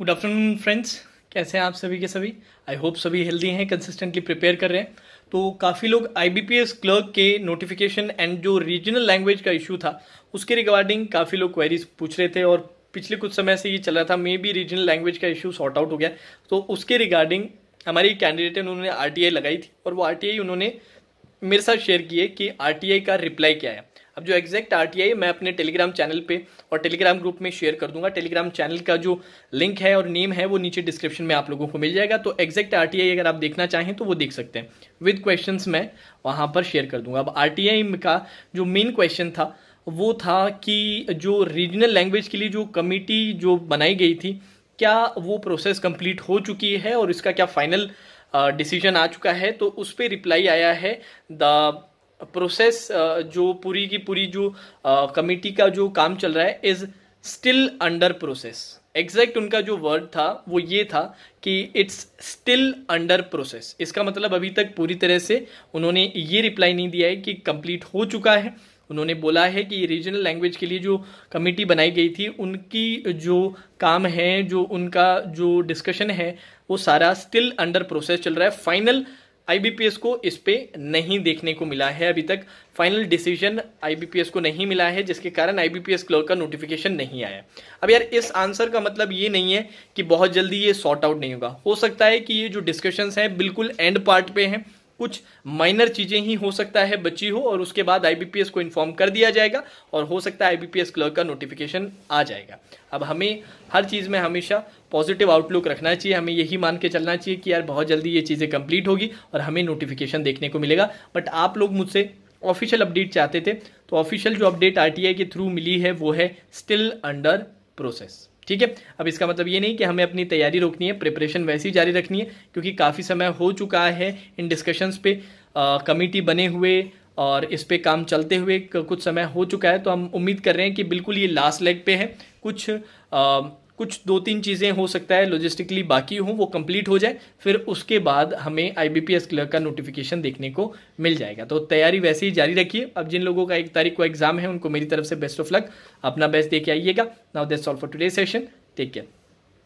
good afternoon friends कैसे हैं आप सभी के सभी आई होप सभी हेल्दी हैं कंसिस्टेंटली प्रिपेयर कर रहे हैं तो काफ़ी लोग आई क्लर्क के नोटिफिकेशन एंड जो रीजनल लैंग्वेज का इशू था उसके रिगार्डिंग काफ़ी लोग क्वेरीज पूछ रहे थे और पिछले कुछ समय से ये चल रहा था मे बी रीजनल लैंग्वेज का इशू सॉर्ट आउट हो गया तो उसके रिगार्डिंग हमारी कैंडिडेट उन्होंने आर लगाई थी और वो आर उन्होंने मेरे साथ शेयर किए कि आर का रिप्लाई क्या है अब जो एग्जैक्ट आर टी आई मैं अपने टेलीग्राम चैनल पे और टेलीग्राम ग्रुप में शेयर कर दूंगा टेलीग्राम चैनल का जो लिंक है और नेम है वो नीचे डिस्क्रिप्शन में आप लोगों को मिल जाएगा तो एग्जैक्ट आर टी आई अगर आप देखना चाहें तो वो देख सकते हैं विद क्वेश्चन मैं वहाँ पर शेयर कर दूंगा अब आर टी आई का जो मेन क्वेश्चन था वो था कि जो रीजनल लैंग्वेज के लिए जो कमेटी जो बनाई गई थी क्या वो प्रोसेस कंप्लीट हो चुकी है और इसका क्या फाइनल डिसीजन uh, आ चुका है तो उस पर रिप्लाई आया है द प्रोसेस uh, जो पूरी की पूरी जो कमेटी uh, का जो काम चल रहा है is still under process exact उनका जो वर्ड था वो ये था कि इट्स स्टिल अंडर प्रोसेस इसका मतलब अभी तक पूरी तरह से उन्होंने ये रिप्लाई नहीं दिया है कि कंप्लीट हो चुका है उन्होंने बोला है कि रीजनल लैंग्वेज के लिए जो कमेटी बनाई गई थी उनकी जो काम है जो उनका जो डिस्कशन है वो सारा स्टिल अंडर प्रोसेस चल रहा है फाइनल आईबीपीएस को इस पे नहीं देखने को मिला है अभी तक फाइनल डिसीजन आईबीपीएस को नहीं मिला है जिसके कारण आईबीपीएस क्लर्क का नोटिफिकेशन नहीं आया अब यार इस आंसर का मतलब ये नहीं है कि बहुत जल्दी ये सॉर्ट आउट नहीं होगा हो सकता है कि ये जो डिस्कशंस हैं बिल्कुल एंड पार्ट पे हैं कुछ माइनर चीज़ें ही हो सकता है बची हो और उसके बाद आईबीपीएस को इन्फॉर्म कर दिया जाएगा और हो सकता है आईबीपीएस क्लर्क का नोटिफिकेशन आ जाएगा अब हमें हर चीज़ में हमेशा पॉजिटिव आउटलुक रखना चाहिए हमें यही मान के चलना चाहिए कि यार बहुत जल्दी ये चीज़ें कंप्लीट होगी और हमें नोटिफिकेशन देखने को मिलेगा बट आप लोग मुझसे ऑफिशियल अपडेट चाहते थे तो ऑफिशियल जो अपडेट आरटीआई के थ्रू मिली है वो है स्टिल अंडर प्रोसेस ठीक है अब इसका मतलब ये नहीं कि हमें अपनी तैयारी रोकनी है प्रिपरेशन वैसे ही जारी रखनी है क्योंकि काफ़ी समय हो चुका है इन डिस्कशंस पे कमेटी बने हुए और इस पर काम चलते हुए कुछ समय हो चुका है तो हम उम्मीद कर रहे हैं कि बिल्कुल ये लास्ट लेग पे है कुछ आ, कुछ दो तीन चीज़ें हो सकता है लॉजिस्टिकली बाकी हों वो कंप्लीट हो जाए फिर उसके बाद हमें आई बी क्लर्क का नोटिफिकेशन देखने को मिल जाएगा तो तैयारी वैसे ही जारी रखिए अब जिन लोगों का एक तारीख को एग्जाम है उनको मेरी तरफ से बेस्ट ऑफ लक अपना बेस्ट दे के आइएगा now that's all for today session take care